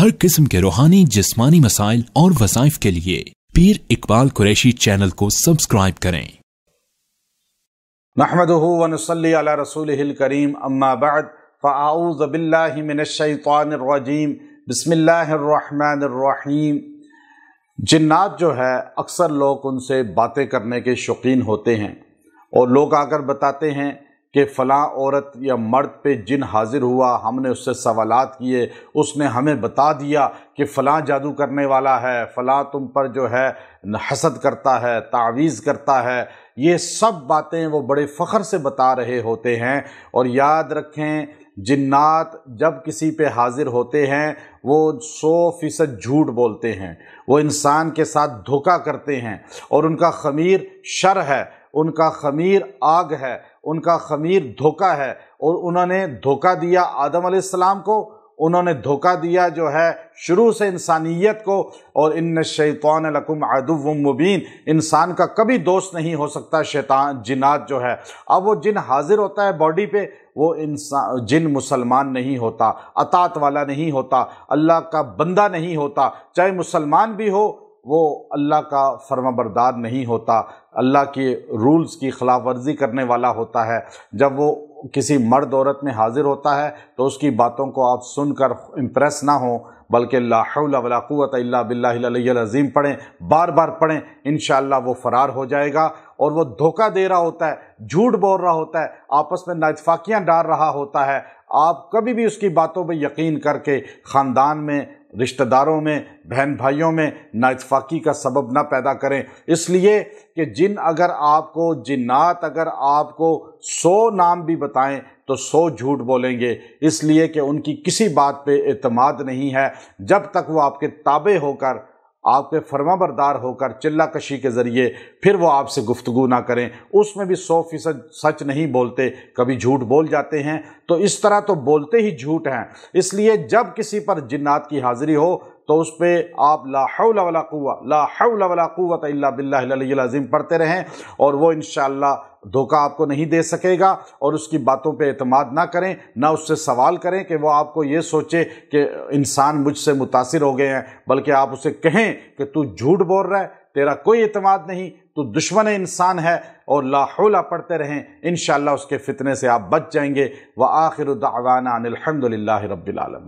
हर किस्म के रूहानी जिस्मानी मसाइल और वसाइफ के लिए पीर इकबाल कुरैशी चैनल को सब्सक्राइब करें करीम अम्माबाद बसमीम जन्नात जो है अक्सर लोग उनसे बातें करने के शौकीन होते हैं और लोग आकर बताते हैं कि फ़लाँ औरत या मर्द पे जिन हाजिर हुआ हमने उससे सवालात किए उसने हमें बता दिया कि फ़लाँ जादू करने वाला है फ़लाँ तुम पर जो है हसद करता है तावीज़ करता है ये सब बातें वो बड़े फ़ख्र से बता रहे होते हैं और याद रखें जिन्नात जब किसी पे हाजिर होते हैं वो सौ फीसद झूठ बोलते हैं वो इंसान के साथ धोखा करते हैं और उनका खमीर शर है उनका खमीर आग है उनका खमीर धोखा है और उन्होंने धोखा दिया आदम आसमाम को उन्होंने धोखा दिया जो है शुरू से इंसानियत को और इन शैतान लकुम अदुव मुबीन इंसान का कभी दोस्त नहीं हो सकता शैतान जिनात जो है अब वो जिन हाजिर होता है बॉडी पे वो इंसान जिन मुसलमान नहीं होता अतात वाला नहीं होता अल्लाह का बंदा नहीं होता चाहे मुसलमान भी हो वो अल्लाह का फर्माबरदार नहीं होता अल्लाह के रूल्स की ख़िलाफ़ वर्जी करने वाला होता है जब वो किसी मर्द औरत में हाज़िर होता है तो उसकी बातों को आप सुनकर इम्प्रेस ना हो बल्कि लाहौलावत बिल्लाजीम पढ़ें बार बार पढ़ें इन वो फ़रार हो जाएगा और वो धोखा दे रहा होता है झूठ बोल रहा होता है आपस में नाइतफाकियाँ डाल रहा होता है आप कभी भी उसकी बातों पर यकीन करके ख़ानदान में रिश्तेदारों में बहन भाइयों में नाइतफाकी का सबब ना पैदा करें इसलिए कि जिन अगर आपको जिन्नात अगर आपको सौ नाम भी बताएं तो सौ झूठ बोलेंगे इसलिए कि उनकी किसी बात पे अतमाद नहीं है जब तक वो आपके ताबे होकर आपके फर्मा बरदार होकर चिल्ला कशी के ज़रिए फिर वो आपसे गुफ्तगु ना करें उसमें भी सौ फीसद सच नहीं बोलते कभी झूठ बोल जाते हैं तो इस तरह तो बोलते ही झूठ हैं इसलिए जब किसी पर जिन्नात की हाज़िरी हो तो उस पर आप लाहौला कुआ लाहौला पढ़ते रहें और वो इन शाह धोखा आपको नहीं दे सकेगा और उसकी बातों पे अतमाद ना करें ना उससे सवाल करें कि वो आपको ये सोचे कि इंसान मुझसे मुतासर हो गए हैं बल्कि आप उसे कहें कि तू झूठ बोल रहा है तेरा कोई अतमाद नहीं तो दुश्मन इंसान है और लाहौला पढ़ते रहें इन उसके फितने से आप बच जाएंगे व आखिर दावाना अनिलहमदिल्ला रबालम